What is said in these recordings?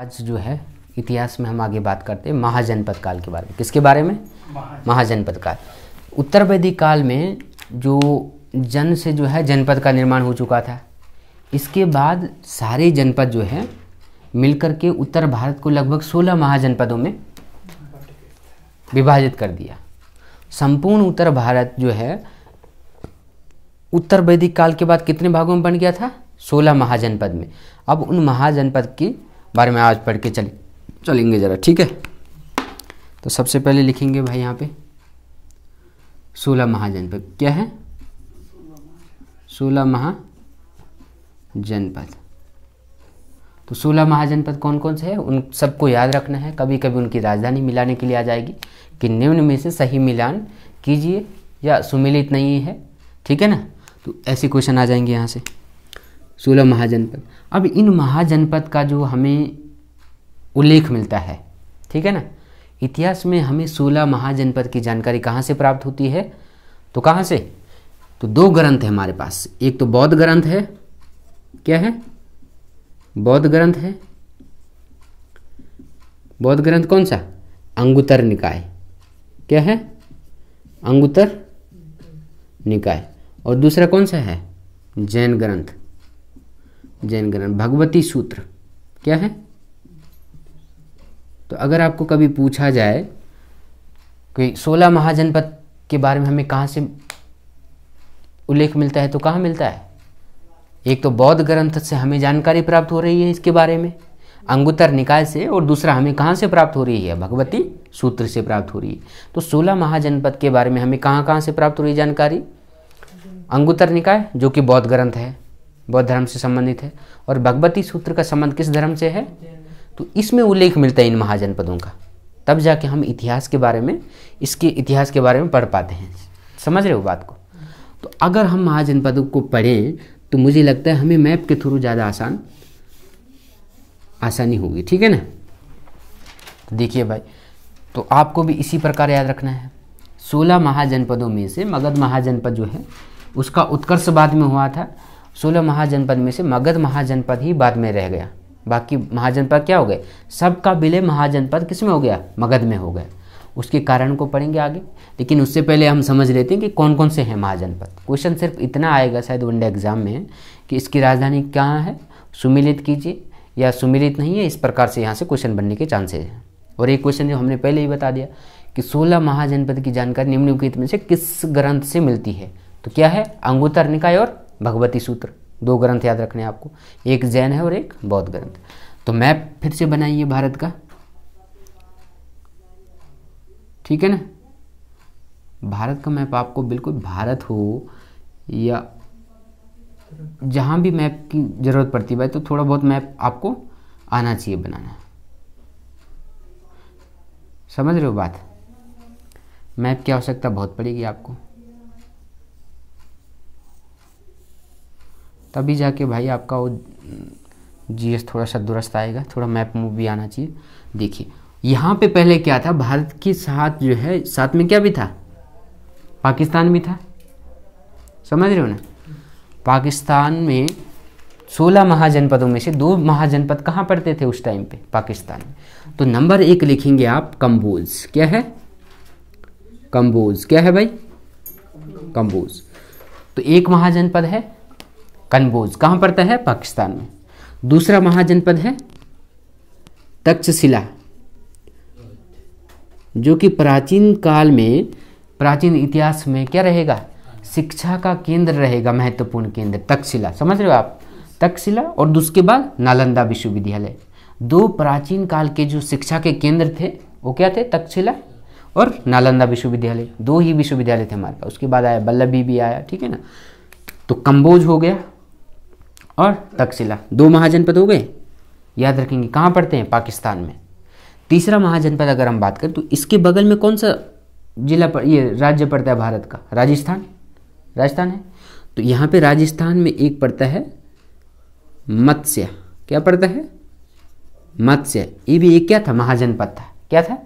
आज जो है इतिहास में हम आगे बात करते हैं महाजनपद काल के बारे में किसके बारे में महाजनपद काल उत्तर वैदिक काल में जो जन से जो है जनपद का निर्माण हो चुका था इसके बाद सारे जनपद जो है मिलकर के उत्तर भारत को लगभग 16 महाजनपदों में विभाजित कर दिया संपूर्ण उत्तर भारत जो है उत्तर वैदिक काल के बाद कितने भागों में बन गया था 16 महाजनपद में अब उन महाजनपद की बारे में आज पढ़ के चल चलेंगे ज़रा ठीक है तो सबसे पहले लिखेंगे भाई यहाँ पे सोलह महाजनपद क्या है सोलह महाजनपद तो सोलह महाजनपद कौन कौन से हैं उन सबको याद रखना है कभी कभी उनकी राजधानी मिलाने के लिए आ जाएगी कि निम्न में से सही मिलान कीजिए या सुमिलित नहीं है ठीक है ना तो ऐसे क्वेश्चन आ जाएंगे यहाँ से सोलह महाजनपद अब इन महाजनपद का जो हमें उल्लेख मिलता है ठीक है ना इतिहास में हमें सोलह महाजनपद की जानकारी कहाँ से प्राप्त होती है तो कहाँ से तो दो ग्रंथ है हमारे पास एक तो बौद्ध ग्रंथ है क्या है बौद्ध ग्रंथ है बौद्ध ग्रंथ कौन सा अंगुतर निकाय क्या है अंगुतर निकाय और दूसरा कौन सा है जैन ग्रंथ जैन ग्रंथ भगवती सूत्र क्या है तो अगर आपको कभी पूछा जाए कि सोलह महाजनपद के बारे में हमें कहाँ से उल्लेख मिलता है तो कहाँ मिलता है एक तो बौद्ध ग्रंथ से हमें जानकारी प्राप्त हो रही है इसके बारे में अंगुतर निकाय से और दूसरा हमें कहाँ से प्राप्त हो रही है भगवती सूत्र से प्राप्त हो रही है तो सोलह महाजनपद के बारे में हमें कहाँ कहाँ से प्राप्त हो रही जानकारी अंगुतर निकाय जो कि बौद्ध ग्रंथ है बौद्ध धर्म से संबंधित है और भगवती सूत्र का संबंध किस धर्म से है तो इसमें उल्लेख मिलता है इन महाजनपदों का तब जाके हम इतिहास के बारे में इसके इतिहास के बारे में पढ़ पाते हैं समझ रहे हो बात को तो अगर हम महाजनपदों को पढ़ें तो मुझे लगता है हमें मैप के थ्रू ज़्यादा आसान आसानी होगी ठीक है ना तो देखिए भाई तो आपको भी इसी प्रकार याद रखना है सोलह महाजनपदों में से मगध महाजनपद जो है उसका उत्कर्ष बाद में हुआ था सोलह महाजनपद में से मगध महाजनपद ही बाद में रह गया बाकी महाजनपद क्या हो गए सबका विलय महाजनपद किस में हो गया मगध में हो गया उसके कारण को पढ़ेंगे आगे लेकिन उससे पहले हम समझ लेते हैं कि कौन कौन से हैं महाजनपद क्वेश्चन सिर्फ इतना आएगा शायद वनडे एग्जाम में कि इसकी राजधानी कहाँ है सुमिलित कीजिए या सुमिलित नहीं है इस प्रकार से यहाँ से क्वेश्चन बनने के चांसेज हैं और एक क्वेश्चन जो हमने पहले ही बता दिया कि 16 महाजनपद की जानकारी निम्नलिखित में से किस ग्रंथ से मिलती है तो क्या है अंगुतर निकाय और भगवती सूत्र दो ग्रंथ याद रखने आपको एक जैन है और एक बौद्ध ग्रंथ तो मैप फिर से बनाइए भारत का ठीक है ना भारत का मैप आपको बिल्कुल भारत हो या जहाँ भी मैप की ज़रूरत पड़ती है तो थोड़ा बहुत मैप आपको आना चाहिए बनाना समझ रहे हो बात मैप की आवश्यकता बहुत पड़ेगी आपको तभी जाके भाई आपका वो हम्म, जीएस थोड़ा सा दुरुस्त आएगा थोड़ा मैप मूव भी आना चाहिए देखिए यहाँ पे पहले क्या था भारत के साथ जो है साथ में क्या भी था पाकिस्तान भी था समझ रहे हो ना पाकिस्तान में 16 महाजनपदों में से दो महाजनपद कहाँ पड़ते थे उस टाइम पे पाकिस्तान में तो नंबर एक लिखेंगे आप कम्बोज क्या है कम्बोज क्या है भाई कम्बोज तो एक महाजनपद है कन्बोज कहाँ पड़ता है पाकिस्तान में दूसरा महाजनपद है तक्षशिला जो कि प्राचीन काल में प्राचीन इतिहास में क्या रहेगा शिक्षा का केंद्र रहेगा महत्वपूर्ण केंद्र तक्षशिला समझ रहे हो आप तक्षशिला और उसके बाद नालंदा विश्वविद्यालय दो प्राचीन काल के जो शिक्षा के केंद्र थे वो क्या थे तक्षशिला और नालंदा विश्वविद्यालय दो ही विश्वविद्यालय थे हमारे पास उसके बाद आया बल्लभी भी आया ठीक है ना तो कम्बोज हो गया और तकसीला दो महाजनपद हो गए याद रखेंगे कहाँ पड़ते हैं पाकिस्तान में तीसरा महाजनपद अगर हम बात करें तो इसके बगल में कौन सा जिला पर ये राज्य पड़ता है भारत का राजस्थान राजस्थान है तो यहाँ पे राजस्थान में एक पड़ता है मत्स्य क्या पड़ता है मत्स्य ये भी एक क्या था महाजनपद था क्या था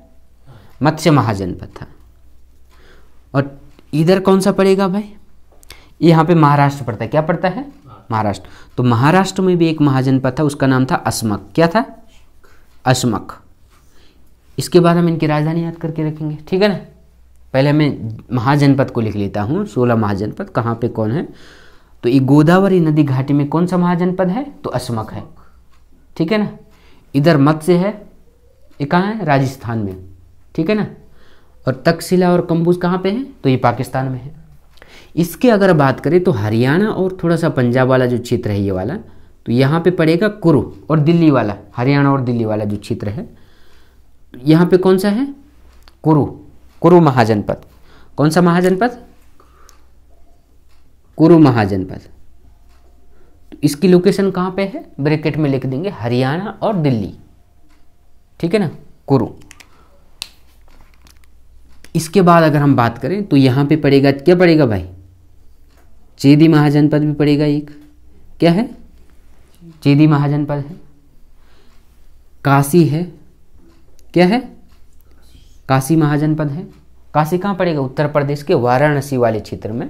मत्स्य महाजनपद था और इधर कौन सा पड़ेगा भाई यहाँ पे महाराष्ट्र पड़ता है क्या पड़ता है महाराष्ट्र तो महाराष्ट्र में भी एक महाजनपद था उसका नाम था असमक क्या था असमक इसके बाद हम इनकी राजधानी याद करके रखेंगे ठीक है ना पहले मैं महाजनपद को लिख लेता हूँ सोलह महाजनपद कहाँ पे कौन है तो ये गोदावरी नदी घाटी में कौन सा महाजनपद है तो असमक है ठीक है ना इधर मत्स्य है ये कहाँ है राजस्थान में ठीक है ना और तक्षशिला और कंबूज कहाँ पे है तो ये पाकिस्तान में है इसके अगर बात करें तो हरियाणा और थोड़ा सा पंजाब वाला जो क्षेत्र है ये वाला तो यहाँ पे पड़ेगा कुरु और दिल्ली वाला हरियाणा और दिल्ली वाला जो क्षेत्र है यहाँ पे कौन सा है कुरु कुरु महाजनपद कौन सा महाजनपद कुरु महाजनपद तो इसकी लोकेशन कहाँ पे है ब्रैकेट में लिख देंगे हरियाणा और दिल्ली ठीक है ना कुरु इसके बाद अगर हम बात करें तो यहाँ पे पड़ेगा क्या पड़ेगा भाई चेदी महाजनपद भी पड़ेगा एक क्या है चेदी महाजनपद है काशी है क्या है काशी महाजनपद है काशी कहाँ पड़ेगा उत्तर प्रदेश के वाराणसी वाले क्षेत्र में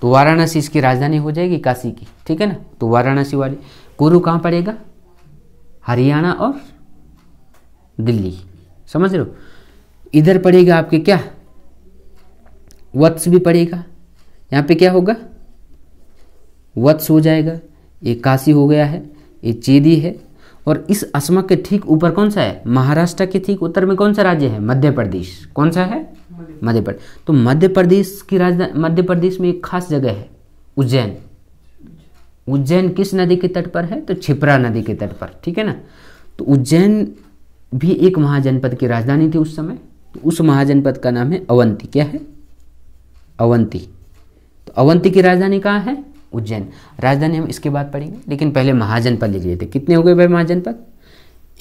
तो वाराणसी इसकी राजधानी हो जाएगी काशी की ठीक है ना तो वाराणसी वाली कुरु कहाँ पड़ेगा हरियाणा और दिल्ली समझ रहे हो इधर पड़ेगा आपके क्या वत्स भी पड़ेगा यहाँ पे क्या होगा वत्स हो जाएगा ये काशी हो गया है ये चेदी है और इस असमक के ठीक ऊपर कौन सा है महाराष्ट्र के ठीक उत्तर में कौन सा राज्य है मध्य प्रदेश कौन सा है मध्य प्रदेश तो मध्य प्रदेश की राजधानी मध्य प्रदेश में एक खास जगह है उज्जैन उज्जैन किस नदी के तट पर है तो छिपरा नदी के तट पर ठीक है ना तो उज्जैन भी एक महाजनपद की राजधानी थी उस समय तो उस महाजनपद का नाम है अवंती क्या है अवंती तो अवंती की राजधानी कहाँ है उज्जैन राजधानी हम इसके बाद पढ़ेंगे लेकिन पहले महाजनपद लिख लेते कितने हो गए भाई महाजनपद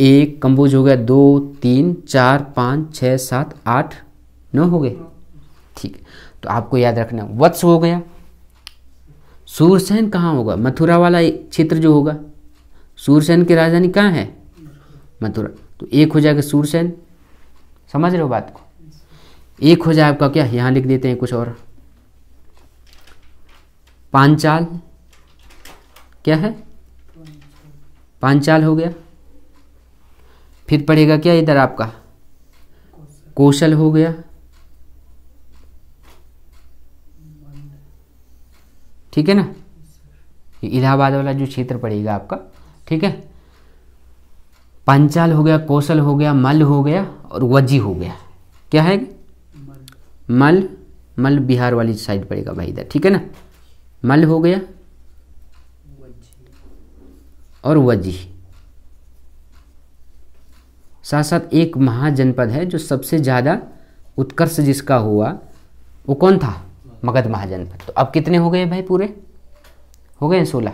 एक कंबोज हो गया दो तीन चार पाँच छः सात आठ नौ हो गए ठीक है तो आपको याद रखना वत्स हो गया सूरसेन कहाँ होगा मथुरा वाला क्षेत्र जो होगा सूरसेन की राजधानी कहाँ है मथुरा तो एक हो जाएगा सूरसेन समझ रहे हो बात को एक हो जाए आपका क्या यहाँ लिख देते हैं कुछ और पांचाल क्या है पांचाल हो गया फिर पड़ेगा क्या इधर आपका कौशल हो गया ठीक है ना इलाहाबाद वाला जो क्षेत्र पड़ेगा आपका ठीक है पंचाल हो गया कौशल हो गया मल हो गया और वजी हो गया क्या है मल मल बिहार वाली साइड पड़ेगा भाई इधर ठीक है ना मल हो गया और वजी साथ साथ एक महाजनपद है जो सबसे ज़्यादा उत्कर्ष जिसका हुआ वो कौन था मगध महाजनपद तो अब कितने हो गए भाई पूरे हो गए सोलह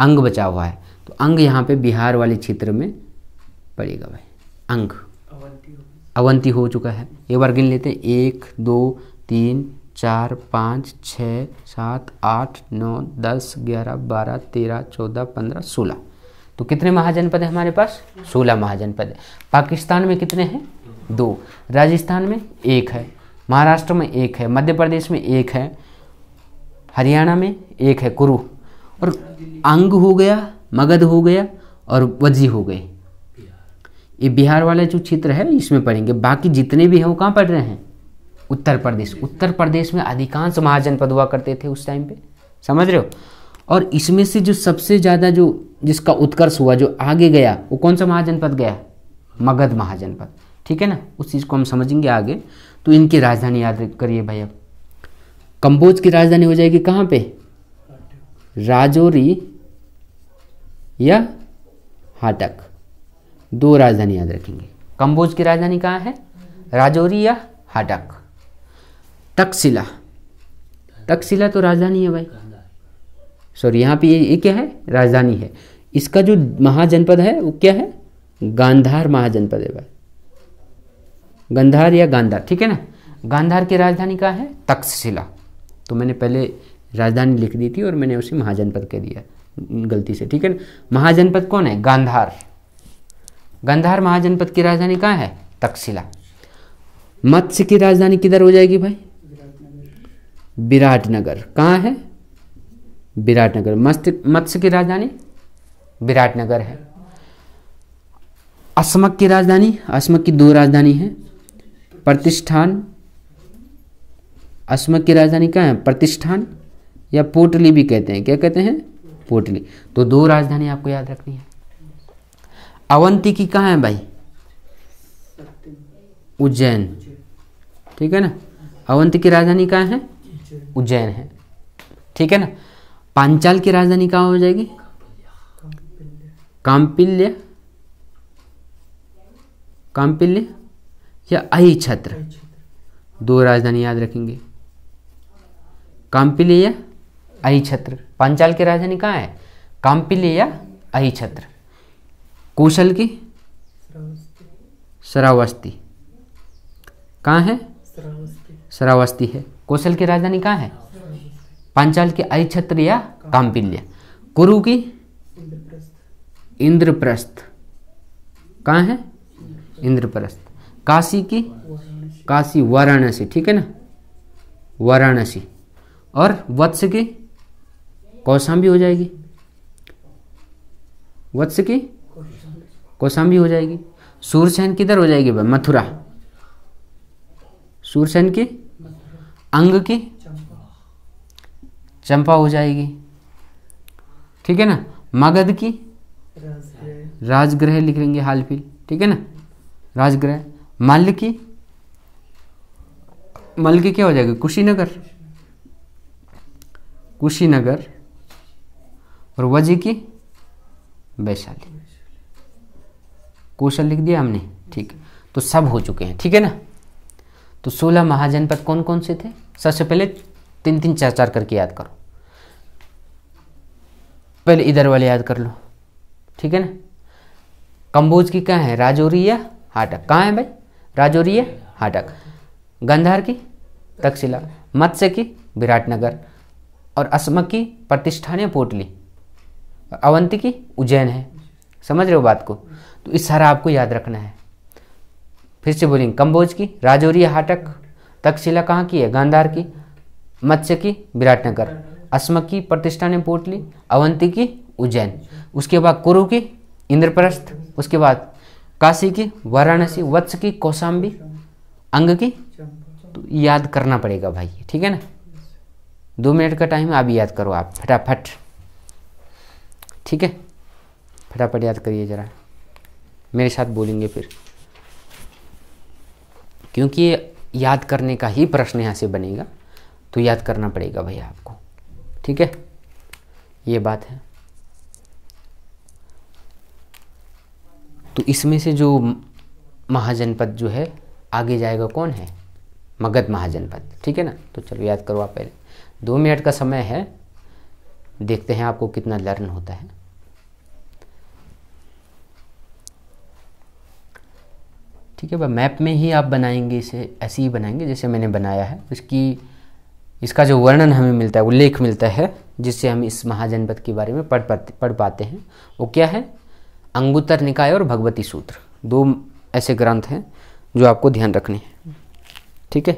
अंग बचा हुआ है तो अंग यहाँ पे बिहार वाले क्षेत्र में पड़ेगा भाई अंग अवंती हो चुका है ये बार गिन लेते हैं एक दो तीन चार पाँच छः सात आठ नौ दस ग्यारह बारह तेरह चौदह पंद्रह सोलह तो कितने महाजनपद हैं हमारे पास सोलह महाजनपद है पाकिस्तान में कितने हैं दो राजस्थान में एक है महाराष्ट्र में एक है मध्य प्रदेश में एक है हरियाणा में एक है कुरु और अंग हो गया मगध हो गया और वजी हो गए ये बिहार वाला जो क्षेत्र है इसमें पढ़ेंगे बाकी जितने भी हैं वो कहाँ पढ़ रहे हैं उत्तर प्रदेश उत्तर प्रदेश में अधिकांश महाजनपद हुआ करते थे उस टाइम पे समझ रहे हो और इसमें से जो सबसे ज़्यादा जो जिसका उत्कर्ष हुआ जो आगे गया वो कौन सा महाजनपद गया मगध महाजनपद ठीक है ना उस चीज़ को हम समझेंगे आगे तो इनकी राजधानी याद करिए भाई अब कंबोज की राजधानी हो जाएगी कहाँ पे राजौरी या हाटक दो राजधानी याद रखेंगे कंबोज की राजधानी कहाँ है राजौरी या हाटक तकशिला तकशिला तो राजधानी है भाई सॉरी यहाँ पे ये, ये क्या है राजधानी है इसका जो महाजनपद है वो क्या है गांधार महाजनपद है भाई गंधार या गांधार ठीक है ना गांधार की राजधानी कहाँ है तक्षशिला तो मैंने पहले राजधानी लिख दी थी और मैंने उसे महाजनपद कह दिया गलती से ठीक है महाजनपद कौन है गांधार गांधार महाजनपद की राजधानी कहाँ है तक्षशिला मत्स्य की राजधानी किधर हो जाएगी भाई विराटनगर कहाँ है विराटनगर मस्त मत्स्य की राजधानी विराटनगर है असमक की राजधानी असमक की दो राजधानी है प्रतिष्ठान असमक की राजधानी क्या है प्रतिष्ठान या पोटली भी कहते हैं क्या कहते हैं पोटली तो दो राजधानी आपको याद रखनी है अवंती की कहाँ है भाई उज्जैन ठीक है ना अवंती की राजधानी कहाँ है उज्जैन है ठीक है ना पांचाल की राजधानी कहाँ हो जाएगी कामपिल्य कामपिल्य या अही छत्र दो राजधानी याद रखेंगे कामपिल्य या अही छत्र पांचाल की राजधानी कहाँ है कामपिल्य या अही छत्र कौशल की सरावस्ती कहाँ है श्रावस्ती है कौशल की राजधानी कहाँ है पांचाल की छत्र या काम्पिल्य कुरु की इंद्रप्रस्थ कहाँ है इंद्रप्रस्थ काशी की काशी वाराणसी ठीक है ना वाराणसी और वत्स की कौशाम्बी हो जाएगी वत्स की कौशाम्बी हो जाएगी सूरसेन किधर हो जाएगी भाई मथुरा सूरसेन की अंग की चंपा हो जाएगी ठीक है ना मगध की राजग्रह लिख लेंगे हाल फिल ठीक है ना राजग्रह मल की मल की क्या हो जाएगी कुशीनगर कुशीनगर और वजी की वैशाली कौशल लिख दिया हमने ठीक तो सब हो चुके हैं ठीक है ना तो सोलह महाजनपद कौन कौन से थे सबसे पहले तीन तीन चार चार करके याद करो पहले इधर वाले याद कर लो ठीक है ना कंबोज की कहाँ है राजौरी या हाटक कहाँ है भाई राजौरी या हाटक गंधार की तक्षशिला मत्स्य की विराटनगर और असमक की प्रतिष्ठान या पोटली अवंती की उज्जैन है समझ रहे हो बात को तो इस सारा आपको याद रखना है फिर से बोलेंगे कंबोज की राजौरी हाटक तक्षशिला कहाँ की है गांधार की मत्स्य की विराटनगर अस्मक की प्रतिष्ठा ने पोटली अवंती की उज्जैन उसके बाद कुरु की इंद्रप्रस्थ उसके बाद काशी की वाराणसी वत्स की कौशाम्बी अंग की तो याद करना पड़ेगा भाई ठीक है ना दो मिनट का टाइम अभी याद करो आप फटाफट ठीक है फटाफट याद करिए ज़रा मेरे साथ बोलेंगे फिर क्योंकि ये याद करने का ही प्रश्न यहाँ से बनेगा तो याद करना पड़ेगा भैया आपको ठीक है ये बात है तो इसमें से जो महाजनपद जो है आगे जाएगा कौन है मगध महाजनपद ठीक है ना तो चलो याद करो आप पहले दो मिनट का समय है देखते हैं आपको कितना लर्न होता है ठीक है वह मैप में ही आप बनाएंगे इसे ऐसे ही बनाएंगे जैसे मैंने बनाया है इसकी इसका जो वर्णन हमें मिलता है उल्लेख मिलता है जिससे हम इस महाजनपद के बारे में पढ़ पाते पढ़ पाते हैं वो क्या है अंगुतर निकाय और भगवती सूत्र दो ऐसे ग्रंथ हैं जो आपको ध्यान रखने हैं ठीक है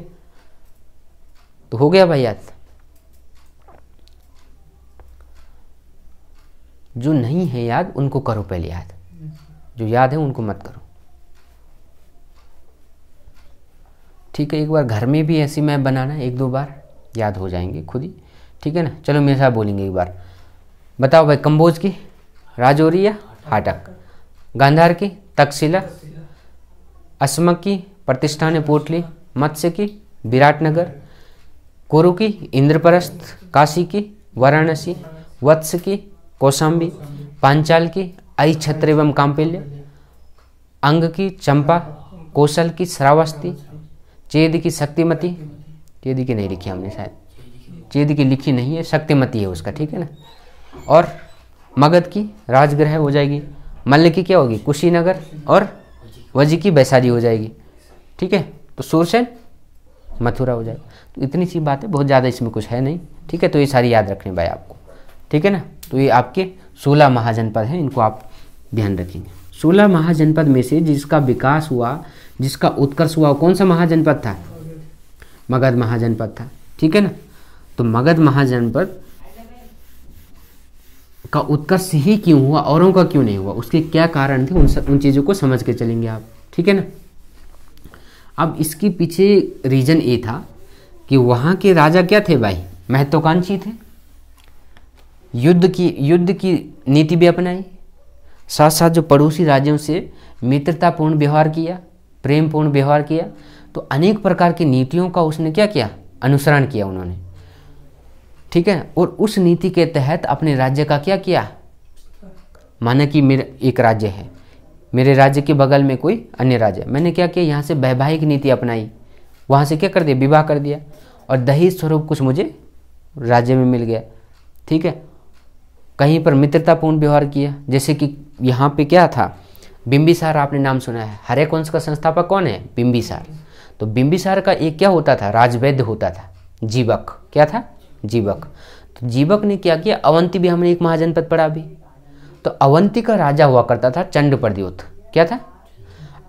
तो हो गया भाई याद जो नहीं है याद उनको करो पहले याद जो याद है उनको मत करो ठीक है एक बार घर में भी ऐसी मैप बनाना एक दो बार याद हो जाएंगे खुद ही ठीक है ना चलो मेरे साथ बोलेंगे एक बार बताओ भाई कंबोज की राजौरी या हाटक गांधार की तकशिला असमक की प्रतिष्ठान पोटली मत्स्य की विराटनगर कुरु की इंद्रप्रस्थ काशी की वाराणसी वत्स की कौशाम्बी पांचाल की आई छत्र एवं काम्पिल्य अंग की चंपा कौशल की श्रावस्ती चेद की शक्तिमती चेद की नहीं लिखी हमने शायद चेद की लिखी नहीं है शक्तिमती है उसका ठीक है ना और मगध की राजगृह हो जाएगी मल्ल की क्या होगी कुशीनगर और वजी की वैशाली हो जाएगी ठीक है तो सूरसेन मथुरा हो जाएगा तो इतनी सी बात है बहुत ज़्यादा इसमें कुछ है नहीं ठीक है तो ये सारी याद रखने भाई आपको ठीक है ना तो ये आपके सोलह महाजनपद हैं इनको आप ध्यान रखेंगे सोलह महाजनपद में से जिसका विकास हुआ जिसका उत्कर्ष हुआ कौन सा महाजनपद था मगध महाजनपद था ठीक है ना तो मगध महाजनपद का उत्कर्ष ही क्यों हुआ औरों का क्यों नहीं हुआ उसके क्या कारण थे उन उन चीज़ों को समझ के चलेंगे आप ठीक है ना अब इसके पीछे रीज़न ये था कि वहाँ के राजा क्या थे भाई महत्वाकांक्षी थे युद्ध की युद्ध की नीति भी अपनाई साथ साथ जो पड़ोसी राज्यों से मित्रतापूर्ण व्यवहार किया प्रेमपूर्ण व्यवहार किया तो अनेक प्रकार की नीतियों का उसने क्या किया अनुसरण किया उन्होंने ठीक है और उस नीति के तहत अपने राज्य का क्या किया माना कि मेरा एक राज्य है मेरे राज्य के बगल में कोई अन्य राज्य मैंने क्या किया यहाँ से वैवाहिक नीति अपनाई वहाँ से क्या कर दिया विवाह कर दिया और दहेज स्वरूप कुछ मुझे राज्य में मिल गया ठीक है कहीं पर मित्रतापूर्ण व्यवहार किया जैसे कि यहाँ पे क्या था बिम्बिसार आपने नाम सुना है हरे वंश का संस्थापक कौन है बिम्बिसार तो बिम्बिसार का एक क्या होता था राजवैद्य होता था जीवक क्या था जीवक तो जीवक ने क्या किया अवंती भी हमने एक महाजनपद पढ़ा भी तो अवंती का राजा हुआ करता था चंड प्रद्योत क्या था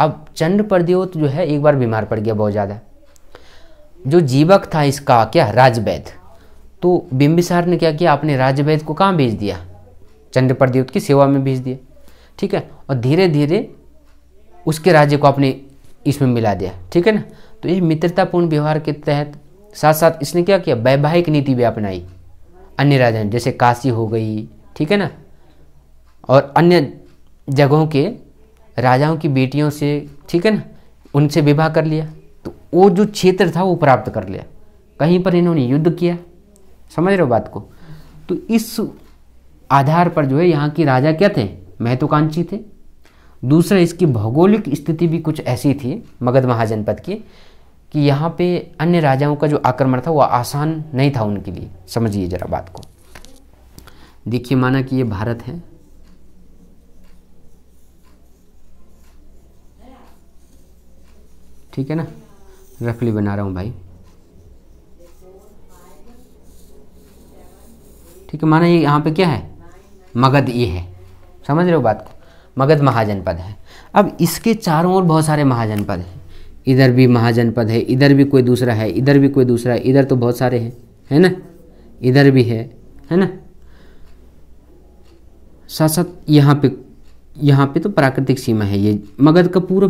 अब चंड प्रद्योत जो है एक बार बीमार पड़ गया बहुत ज़्यादा जो जीवक था इसका क्या राजवैद्य तो बिंबिसार ने क्या किया आपने राज्यवैद को कहाँ भेज दिया चंद्रप्रद्युत की सेवा में भेज दिया ठीक है और धीरे धीरे उसके राज्य को आपने इसमें मिला दिया ठीक है ना तो ये मित्रतापूर्ण व्यवहार के तहत साथ साथ इसने क्या किया वैवाहिक नीति भी अपनाई अन्य राजाओं जैसे काशी हो गई ठीक है ना और अन्य जगहों के राजाओं की बेटियों से ठीक है ना उनसे विवाह कर लिया तो वो जो क्षेत्र था वो प्राप्त कर लिया कहीं पर इन्होंने युद्ध किया समझ रहे हो बात को तो इस आधार पर जो है यहाँ के राजा क्या थे महत्वाकांक्षी थे दूसरा इसकी भौगोलिक स्थिति भी कुछ ऐसी थी मगध महाजनपद की कि यहाँ पे अन्य राजाओं का जो आक्रमण था वो आसान नहीं था उनके लिए समझिए जरा बात को देखिए माना कि ये भारत है ठीक है ना रफली बना रहा हूँ भाई ठीक है माना ये यहाँ पे क्या है मगध ये है समझ रहे हो बात को मगध महाजनपद है अब इसके चारों ओर बहुत सारे महाजनपद हैं इधर भी महाजनपद है इधर भी कोई दूसरा है इधर भी कोई दूसरा है इधर तो बहुत सारे हैं है ना इधर भी है है ना साथ साथ यहाँ पे यहाँ पे तो प्राकृतिक सीमा है ये मगध का पूरा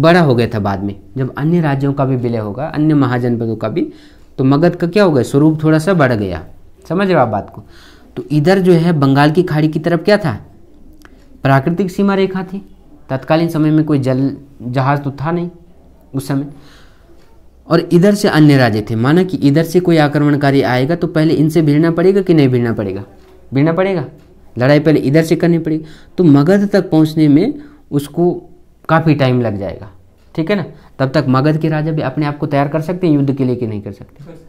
बड़ा हो गया था बाद में जब अन्य राज्यों का भी विलय होगा अन्य महाजनपदों का भी तो मगध का क्या हो गया स्वरूप थोड़ा सा बढ़ गया समझ रहे आप बात को तो इधर जो है बंगाल की खाड़ी की तरफ क्या था प्राकृतिक सीमा रेखा थी तत्कालीन समय में कोई जल जहाज तो था नहीं उस समय और इधर से अन्य राज्य थे माना कि इधर से कोई आक्रमणकारी आएगा तो पहले इनसे भिड़ना पड़ेगा कि नहीं भिड़ना पड़ेगा भिड़ना पड़ेगा लड़ाई पहले इधर से करनी पड़ेगी तो मगध तक पहुंचने में उसको काफ़ी टाइम लग जाएगा ठीक है ना तब तक मगध के राजा भी अपने आप को तैयार कर सकते हैं युद्ध के लिए कि नहीं कर सकते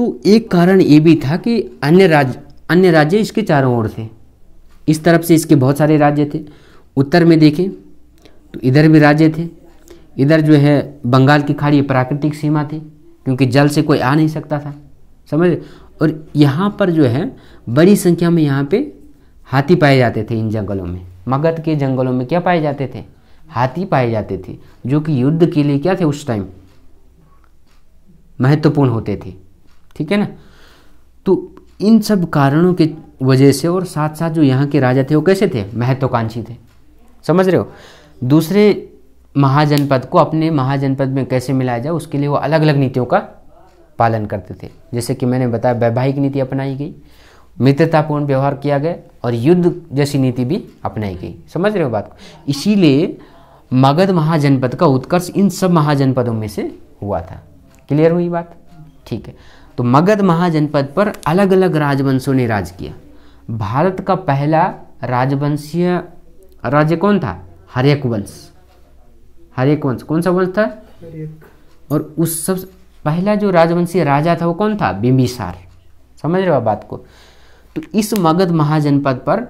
तो एक कारण ये भी था कि अन्य राज्य अन्य राज्य इसके चारों ओर थे इस तरफ से इसके बहुत सारे राज्य थे उत्तर में देखें तो इधर भी राज्य थे इधर जो है बंगाल की खाड़ी प्राकृतिक सीमा थी क्योंकि जल से कोई आ नहीं सकता था समझ और यहाँ पर जो है बड़ी संख्या में यहाँ पे हाथी पाए जाते थे इन जंगलों में मगध के जंगलों में क्या पाए जाते थे हाथी पाए जाते थे जो कि युद्ध के लिए क्या थे उस टाइम महत्वपूर्ण होते थे ठीक है ना तो इन सब कारणों के वजह से और साथ साथ जो यहाँ के राजा थे वो कैसे थे महत्वाकांक्षी थे समझ रहे हो दूसरे महाजनपद को अपने महाजनपद में कैसे मिलाया जाए उसके लिए वो अलग अलग नीतियों का पालन करते थे जैसे कि मैंने बताया वैवाहिक नीति अपनाई गई मित्रतापूर्ण व्यवहार किया गया और युद्ध जैसी नीति भी अपनाई गई समझ रहे हो बात को इसीलिए मगध महाजनपद का उत्कर्ष इन सब महाजनपदों में से हुआ था क्लियर हुई बात ठीक है तो मगध महाजनपद पर अलग अलग राजवंशों ने राज किया भारत का पहला राजवंशीय राज्य कौन था हरेक वंश हरेक वंश कौन सा वंश था और उस सब पहला जो राजवंशीय राजा था वो कौन था बिंबिसार समझ रहे हो बात को तो इस मगध महाजनपद पर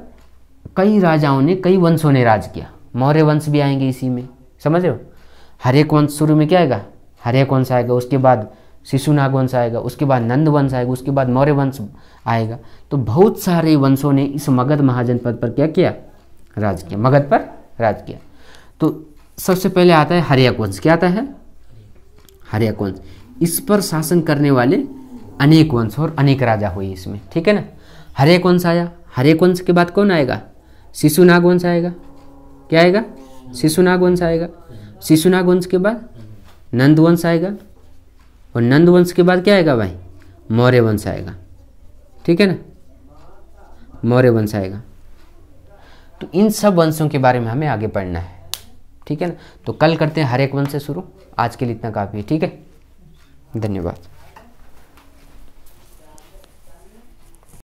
कई राजाओं ने कई वंशों ने राज किया मौर्य वंश भी आएंगे इसी में समझ रहे हो हरेक वंश शुरू में क्या आएगा हरेक वंश आएगा उसके बाद शिशुनाग वंश आएगा उसके बाद नंद वंश आएगा उसके बाद मौर्य वंश आएगा तो बहुत सारे वंशों ने इस मगध महाजनपद पर क्या किया राज किया मगध पर राज किया तो सबसे पहले आता है हरियाक वंश क्या आता है हरियाक वंश इस पर शासन करने वाले अनेक वंश और अनेक राजा हुए इसमें ठीक है ना हरेक वंश आया हरेक वंश के बाद कौन आएगा शिशुनाग वंश आएगा क्या आएगा शिशुनाग वंश आएगा शिशुनाग वंश के बाद नंद वंश आएगा और नंद वंश के बाद क्या आएगा भाई मौर्य वंश आएगा ठीक है ना मौर्य वंश आएगा तो इन सब वंशों के बारे में हमें आगे पढ़ना है ठीक है ना तो कल करते हैं हर एक वंश से शुरू आज के लिए इतना काफ़ी है ठीक है धन्यवाद